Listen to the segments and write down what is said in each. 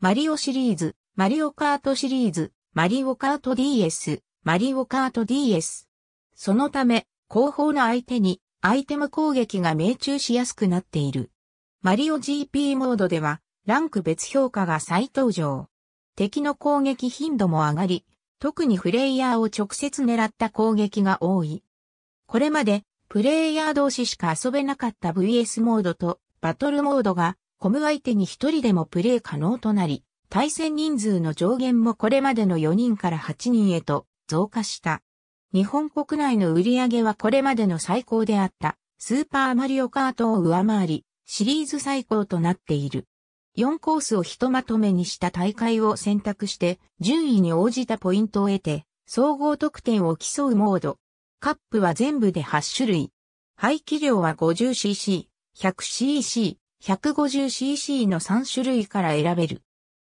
マリオシリーズ、マリオカートシリーズ、マリオカート DS、マリオカート DS。そのため、後方の相手にアイテム攻撃が命中しやすくなっている。マリオ GP モードでは、ランク別評価が再登場。敵の攻撃頻度も上がり、特にプレイヤーを直接狙った攻撃が多い。これまで、プレイヤー同士しか遊べなかった VS モードとバトルモードがコム相手に一人でもプレー可能となり、対戦人数の上限もこれまでの4人から8人へと増加した。日本国内の売り上げはこれまでの最高であったスーパーマリオカートを上回り、シリーズ最高となっている。4コースをひとまとめにした大会を選択して、順位に応じたポイントを得て、総合得点を競うモード。カップは全部で8種類。排気量は 50cc、100cc、150cc の3種類から選べる。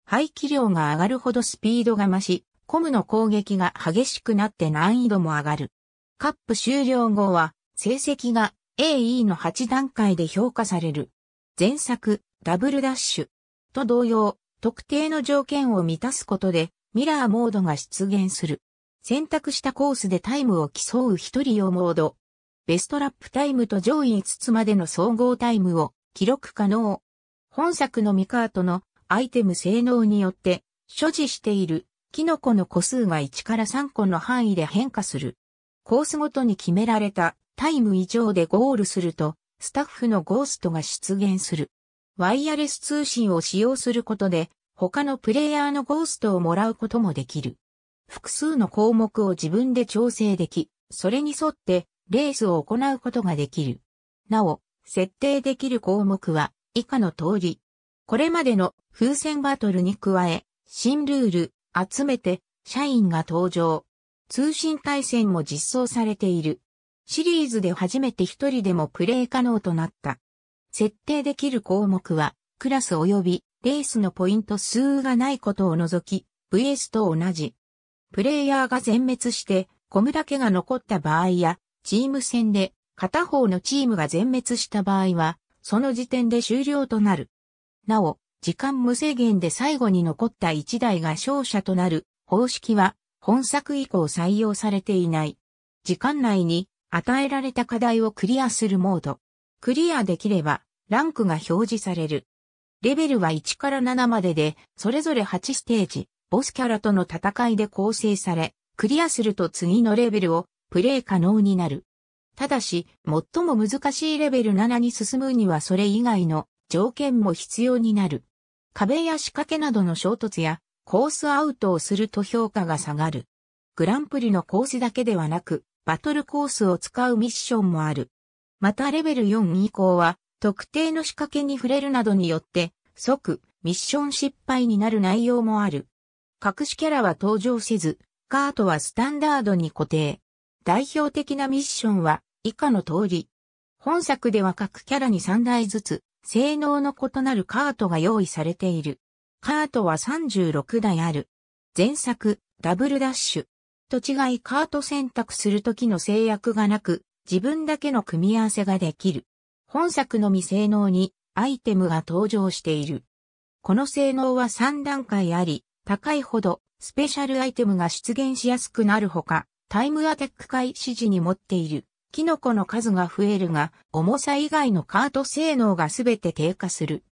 排気量が上がるほどスピードが増し、コムの攻撃が激しくなって難易度も上がる。カップ終了後は、成績が AE の8段階で評価される。前作、ダブルダッシュ。と同様、特定の条件を満たすことで、ミラーモードが出現する。選択したコースでタイムを競う一人用モード。ベストラップタイムと上位5つまでの総合タイムを記録可能。本作のミカートのアイテム性能によって所持しているキノコの個数が1から3個の範囲で変化する。コースごとに決められたタイム以上でゴールするとスタッフのゴーストが出現する。ワイヤレス通信を使用することで他のプレイヤーのゴーストをもらうこともできる。複数の項目を自分で調整でき、それに沿ってレースを行うことができる。なお、設定できる項目は以下の通り。これまでの風船バトルに加え、新ルール、集めて、社員が登場。通信対戦も実装されている。シリーズで初めて一人でもプレイ可能となった。設定できる項目は、クラス及びレースのポイント数がないことを除き、VS と同じ。プレイヤーが全滅して、コムだけが残った場合や、チーム戦で片方のチームが全滅した場合は、その時点で終了となる。なお、時間無制限で最後に残った1台が勝者となる方式は本作以降採用されていない。時間内に与えられた課題をクリアするモード。クリアできればランクが表示される。レベルは1から7までで、それぞれ8ステージ、ボスキャラとの戦いで構成され、クリアすると次のレベルをプレイ可能になる。ただし、最も難しいレベル7に進むにはそれ以外の条件も必要になる。壁や仕掛けなどの衝突やコースアウトをすると評価が下がる。グランプリのコースだけではなく、バトルコースを使うミッションもある。またレベル4以降は、特定の仕掛けに触れるなどによって、即、ミッション失敗になる内容もある。隠しキャラは登場せず、カートはスタンダードに固定。代表的なミッションは以下の通り。本作では各キャラに3台ずつ、性能の異なるカートが用意されている。カートは36台ある。前作、ダブルダッシュ。と違いカート選択するときの制約がなく、自分だけの組み合わせができる。本作のみ性能にアイテムが登場している。この性能は3段階あり、高いほどスペシャルアイテムが出現しやすくなるほか、タイムアテック開始時に持っているキノコの数が増えるが、重さ以外のカート性能がすべて低下する。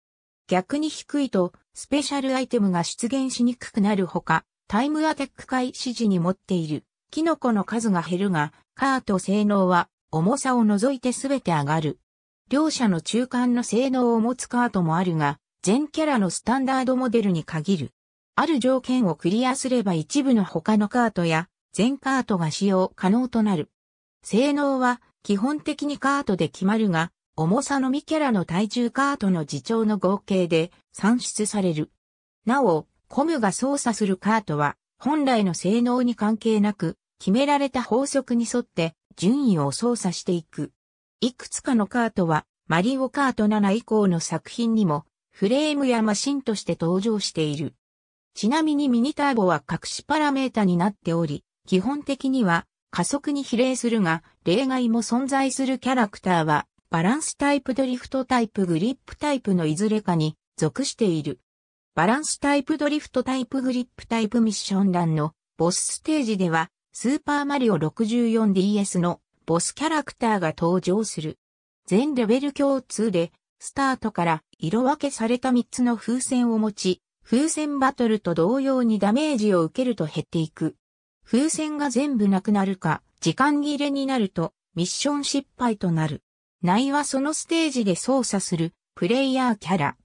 逆に低いと、スペシャルアイテムが出現しにくくなるほか、タイムアテック開始時に持っているキノコの数が減るが、カート性能は重さを除いてすべて上がる。両者の中間の性能を持つカートもあるが、全キャラのスタンダードモデルに限る。ある条件をクリアすれば一部の他のカートや全カートが使用可能となる。性能は基本的にカートで決まるが、重さのみキャラの体重カートの自重の合計で算出される。なお、コムが操作するカートは、本来の性能に関係なく、決められた法則に沿って順位を操作していく。いくつかのカートは、マリオカート7以降の作品にも、フレームやマシンとして登場している。ちなみにミニターボは隠しパラメータになっており、基本的には加速に比例するが、例外も存在するキャラクターは、バランスタイプドリフトタイプグリップタイプのいずれかに属している。バランスタイプドリフトタイプグリップタイプミッション欄のボスステージでは、スーパーマリオ 64DS のボスキャラクターが登場する。全レベル共通で、スタートから色分けされた3つの風船を持ち、風船バトルと同様にダメージを受けると減っていく。風船が全部なくなるか、時間切れになると、ミッション失敗となる。内はそのステージで操作する、プレイヤーキャラ。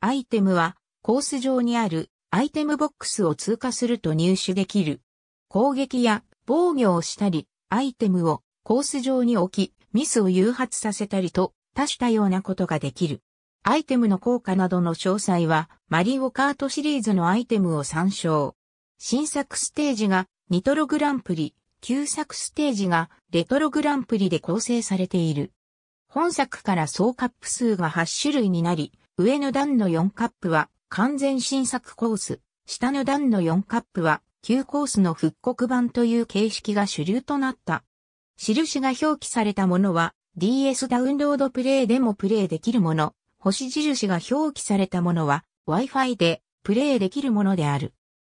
アイテムは、コース上にある、アイテムボックスを通過すると入手できる。攻撃や防御をしたり、アイテムをコース上に置き、ミスを誘発させたりと、多種多様なことができる。アイテムの効果などの詳細は、マリオカートシリーズのアイテムを参照。新作ステージがニトログランプリ、旧作ステージがレトログランプリで構成されている。本作から総カップ数が8種類になり、上の段の4カップは完全新作コース、下の段の4カップは旧コースの復刻版という形式が主流となった。印が表記されたものは DS ダウンロードプレイでもプレイできるもの、星印が表記されたものは Wi-Fi でプレイできるものである。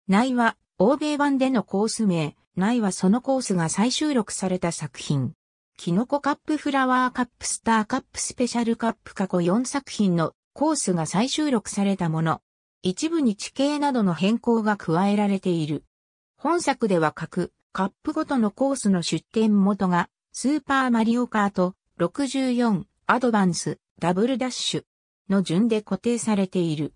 内は、欧米版でのコース名、内はそのコースが再収録された作品。キノコカップフラワーカップスターカップスペシャルカップ過去4作品のコースが再収録されたもの。一部に地形などの変更が加えられている。本作では各カップごとのコースの出展元がスーパーマリオカート64アドバンスダブルダッシュの順で固定されている。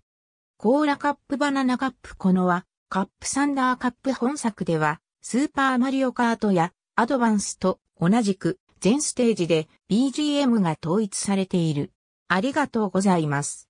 コーラカップバナナカップこのはカップサンダーカップ本作では、スーパーマリオカートやアドバンスと同じく全ステージで BGM が統一されている。ありがとうございます。